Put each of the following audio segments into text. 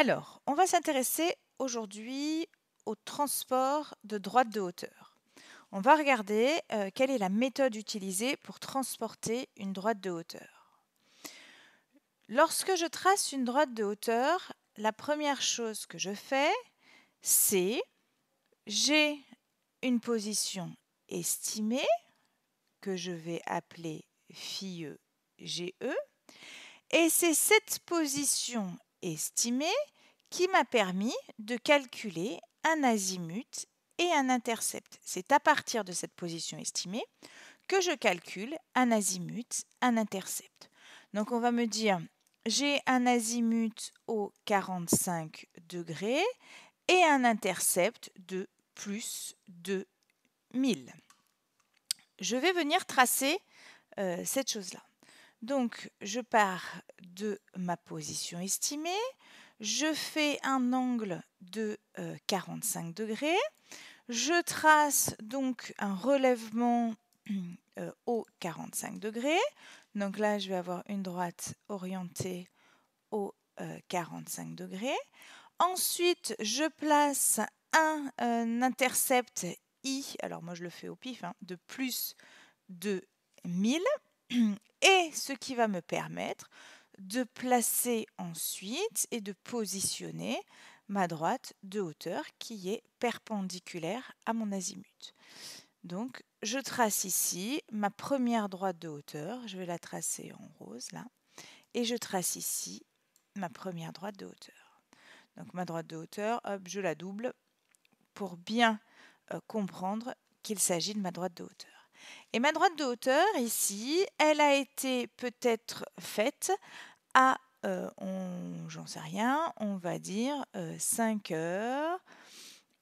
Alors, on va s'intéresser aujourd'hui au transport de droite de hauteur. On va regarder euh, quelle est la méthode utilisée pour transporter une droite de hauteur. Lorsque je trace une droite de hauteur, la première chose que je fais, c'est j'ai une position estimée que je vais appeler e g GE et c'est cette position estimé qui m'a permis de calculer un azimut et un intercept. C'est à partir de cette position estimée que je calcule un azimut, un intercept. Donc on va me dire, j'ai un azimut au 45 degrés et un intercept de plus de 1000. Je vais venir tracer euh, cette chose-là. Donc, je pars de ma position estimée, je fais un angle de 45 euh, degrés, je trace donc un relèvement euh, au 45 degrés. Donc là, je vais avoir une droite orientée au 45 euh, degrés. Ensuite, je place un, intercepte intercept i, alors moi je le fais au pif, hein, de plus de 1000. et ce qui va me permettre de placer ensuite et de positionner ma droite de hauteur qui est perpendiculaire à mon azimut. Donc je trace ici ma première droite de hauteur, je vais la tracer en rose là, et je trace ici ma première droite de hauteur. Donc ma droite de hauteur, hop, je la double pour bien euh, comprendre qu'il s'agit de ma droite de hauteur. Et ma droite de hauteur, ici, elle a été peut-être faite à, euh, j'en sais rien, on va dire 5 euh, heures,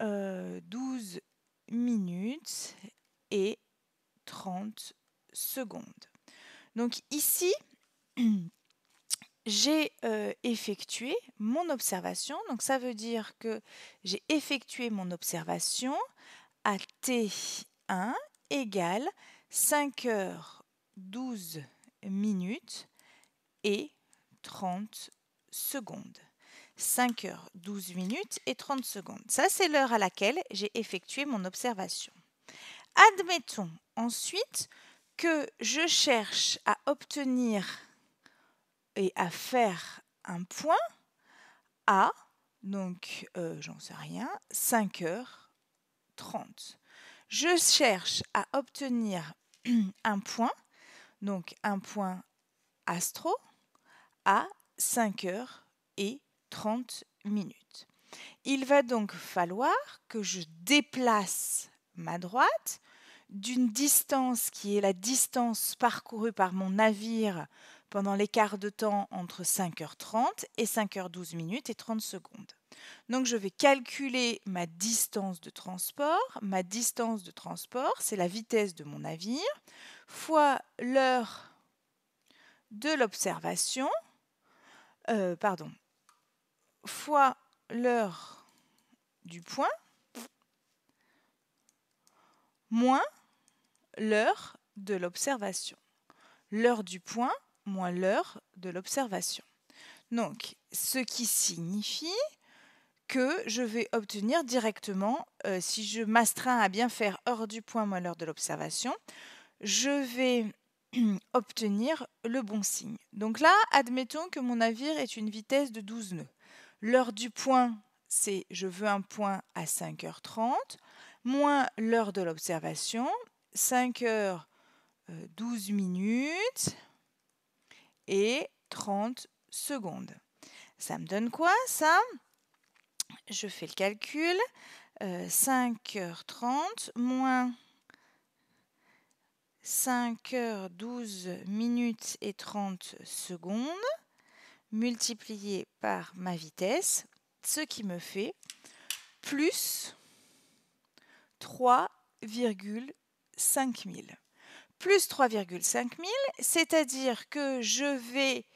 12 euh, minutes et 30 secondes. Donc ici, j'ai effectué mon observation. Donc ça veut dire que j'ai effectué mon observation à T1 égale 5 heures 12 minutes et 30 secondes. 5 h 12 minutes et 30 secondes. Ça, c'est l'heure à laquelle j'ai effectué mon observation. Admettons ensuite que je cherche à obtenir et à faire un point à, donc euh, j'en sais rien, 5 h 30. Je cherche à obtenir un point, donc un point astro, à 5 h et 30 minutes. Il va donc falloir que je déplace ma droite d'une distance qui est la distance parcourue par mon navire pendant l'écart de temps entre 5h30 et 5h12 minutes et 30 secondes. Donc je vais calculer ma distance de transport. Ma distance de transport, c'est la vitesse de mon navire fois l'heure de l'observation, euh, pardon, fois l'heure du point, moins l'heure de l'observation. L'heure du point moins l'heure de l'observation. Donc, ce qui signifie que je vais obtenir directement euh, si je m'astreins à bien faire hors du point moins l'heure de l'observation. Je vais obtenir le bon signe. Donc là, admettons que mon navire est une vitesse de 12 nœuds. L'heure du point, c'est je veux un point à 5h30, moins l'heure de l'observation, 5h12 euh, minutes et 30 secondes. Ça me donne quoi ça je fais le calcul. 5h30 euh, moins 5h12 minutes et 30 secondes multiplié par ma vitesse, ce qui me fait plus 3,5 Plus 3,5 c'est-à-dire que je vais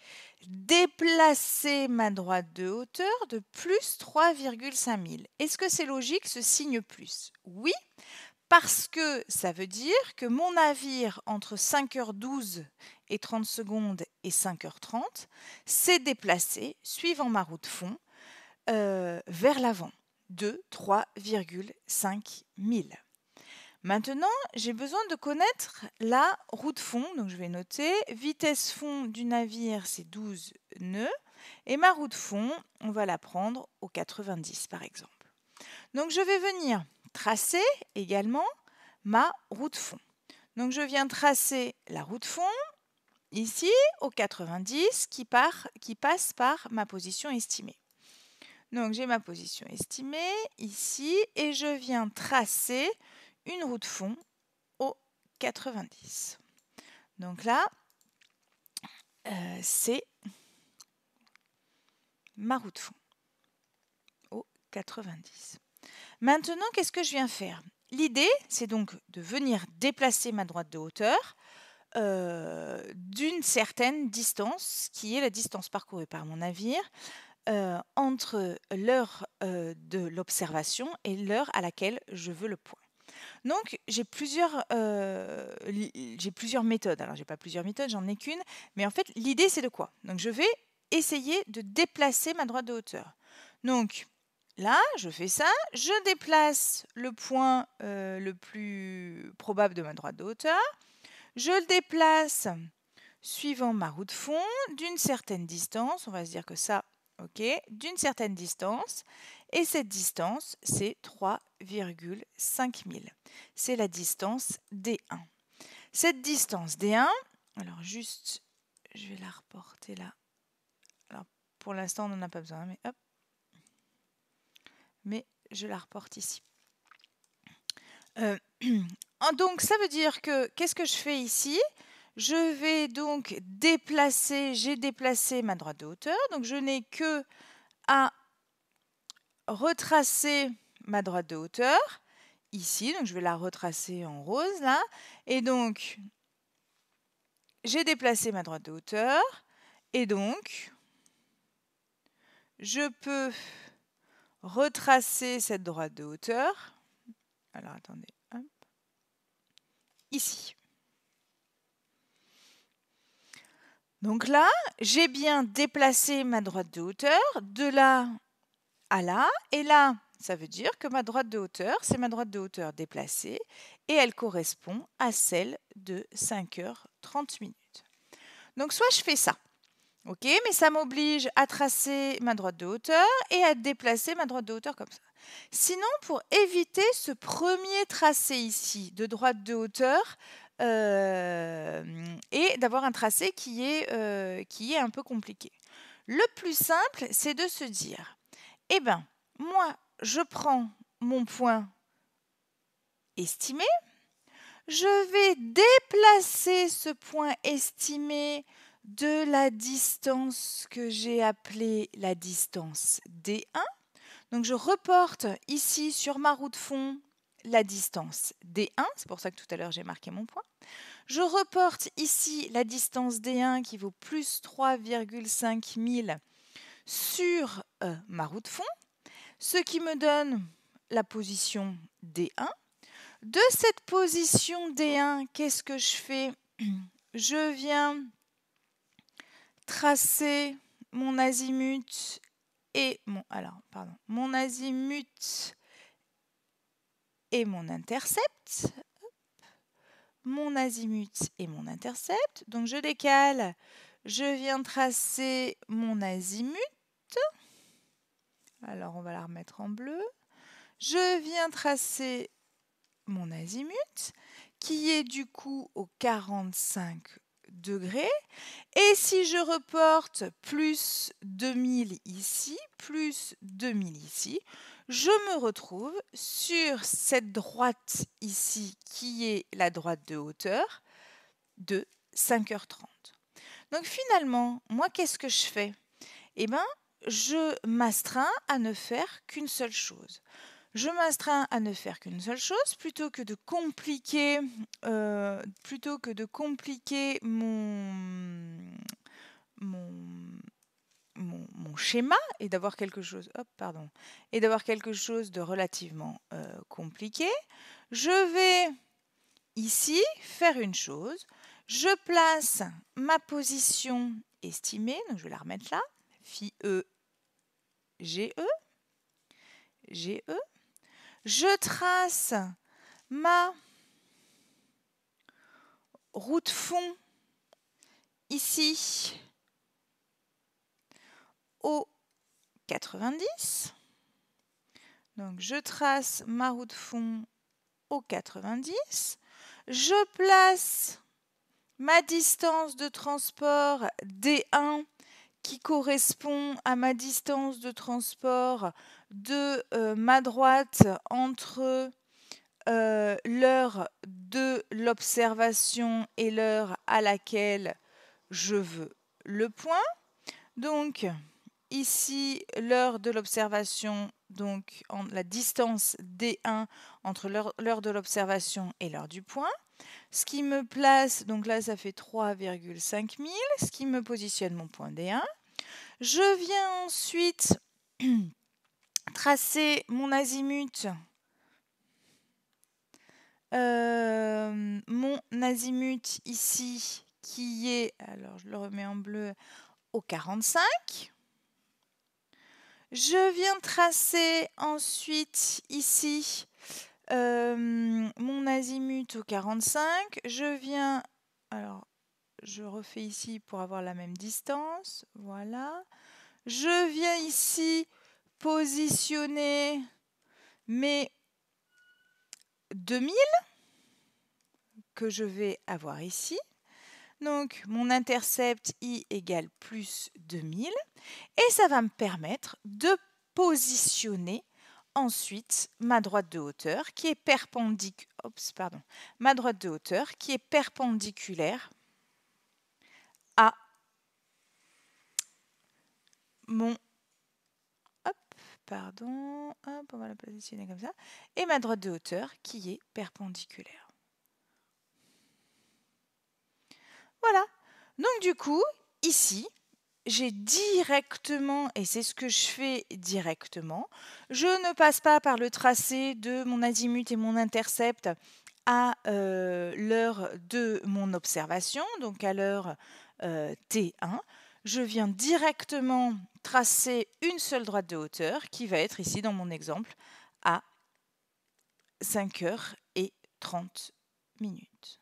déplacer ma droite de hauteur de plus 3,5 000. Est-ce que c'est logique ce signe plus Oui, parce que ça veut dire que mon navire entre 5h12 et 30 secondes et 5h30 s'est déplacé, suivant ma route fond, euh, vers l'avant de 3,5 000. Maintenant, j'ai besoin de connaître la route de fond, donc je vais noter vitesse fond du navire, c'est 12 nœuds, et ma route de fond, on va la prendre au 90 par exemple. Donc je vais venir tracer également ma route de fond. Donc je viens tracer la route de fond ici au 90 qui, qui passe par ma position estimée. Donc j'ai ma position estimée ici et je viens tracer une roue de fond au 90. Donc là, euh, c'est ma roue de fond au 90. Maintenant, qu'est-ce que je viens faire L'idée, c'est donc de venir déplacer ma droite de hauteur euh, d'une certaine distance, qui est la distance parcourue par mon navire, euh, entre l'heure de l'observation et l'heure à laquelle je veux le point. Donc, euh, j'ai plusieurs, méthodes. Alors, je n'ai pas plusieurs méthodes, j'en ai qu'une. Mais en fait, l'idée, c'est de quoi Donc, je vais essayer de déplacer ma droite de hauteur. Donc, là, je fais ça. Je déplace le point euh, le plus probable de ma droite de hauteur. Je le déplace suivant ma roue de fond d'une certaine distance. On va se dire que ça, ok, d'une certaine distance. Et cette distance, c'est 3,5000. C'est la distance D1. Cette distance D1, alors juste, je vais la reporter là. Alors pour l'instant, on n'en a pas besoin, mais hop. Mais je la reporte ici. Euh, ah, donc ça veut dire que qu'est-ce que je fais ici Je vais donc déplacer, j'ai déplacé ma droite de hauteur, donc je n'ai que à retracer ma droite de hauteur ici. Donc je vais la retracer en rose là. Et donc j'ai déplacé ma droite de hauteur. Et donc je peux retracer cette droite de hauteur. Alors attendez, ici. Donc là, j'ai bien déplacé ma droite de hauteur. De là, là et là, ça veut dire que ma droite de hauteur, c'est ma droite de hauteur déplacée et elle correspond à celle de 5h30 minutes. Donc soit je fais ça, ok, mais ça m'oblige à tracer ma droite de hauteur et à déplacer ma droite de hauteur comme ça. Sinon, pour éviter ce premier tracé ici de droite de hauteur euh, et d'avoir un tracé euh, qui est un peu compliqué, le plus simple, c'est de se dire eh bien, moi, je prends mon point estimé, je vais déplacer ce point estimé de la distance que j'ai appelée la distance D1. Donc je reporte ici sur ma roue de fond la distance D1, c'est pour ça que tout à l'heure j'ai marqué mon point. Je reporte ici la distance D1 qui vaut plus 3,5 sur euh, ma roue de fond, ce qui me donne la position D1. De cette position D1, qu'est-ce que je fais Je viens tracer mon azimut et mon alors pardon, mon azimut et mon intercept. Mon azimut et mon intercept. Donc je décale. Je viens tracer mon azimut alors on va la remettre en bleu. Je viens tracer mon azimut qui est du coup au 45 degrés. Et si je reporte plus 2000 ici, plus 2000 ici, je me retrouve sur cette droite ici qui est la droite de hauteur de 5h30. Donc finalement, moi, qu'est-ce que je fais Eh bien, je m'astreins à ne faire qu'une seule chose. Je m'astreins à ne faire qu'une seule chose plutôt que de compliquer, euh, plutôt que de compliquer mon, schéma et d'avoir quelque chose, pardon, et d'avoir quelque chose de relativement euh, compliqué. Je vais ici faire une chose. Je place ma position estimée, donc je vais la remettre là f e G-E, G-E. Je trace ma route fond ici au 90. Donc je trace ma route fond au 90. Je place ma distance de transport D1 qui correspond à ma distance de transport de euh, ma droite entre euh, l'heure de l'observation et l'heure à laquelle je veux le point. Donc ici l'heure de l'observation, donc la distance D1 entre l'heure de l'observation et l'heure du point ce qui me place, donc là ça fait 3,5 ce qui me positionne mon point D1. Je viens ensuite tracer mon azimut, euh, mon azimut ici qui est, alors je le remets en bleu, au 45. Je viens tracer ensuite ici euh, mon azimut au 45. Je viens... Alors, je refais ici pour avoir la même distance. Voilà. Je viens ici positionner mes 2000 que je vais avoir ici. Donc mon intercept i égale plus 2000 et ça va me permettre de positionner ensuite ma droite de hauteur qui est perpendiculaire ma droite de hauteur qui est perpendiculaire à mon pardon, on va la positionner comme ça et ma droite de hauteur qui est perpendiculaire. Voilà. Donc du coup, ici, j'ai directement, et c'est ce que je fais directement, je ne passe pas par le tracé de mon azimut et mon intercept à euh, l'heure de mon observation, donc à l'heure euh, T1. Je viens directement tracer une seule droite de hauteur qui va être ici dans mon exemple à 5h30 minutes.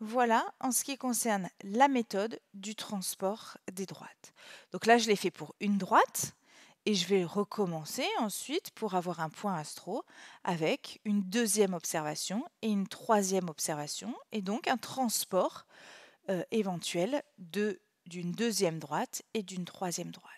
Voilà en ce qui concerne la méthode du transport des droites. Donc là, je l'ai fait pour une droite et je vais recommencer ensuite pour avoir un point astro avec une deuxième observation et une troisième observation et donc un transport euh, éventuel d'une deuxième droite et d'une troisième droite.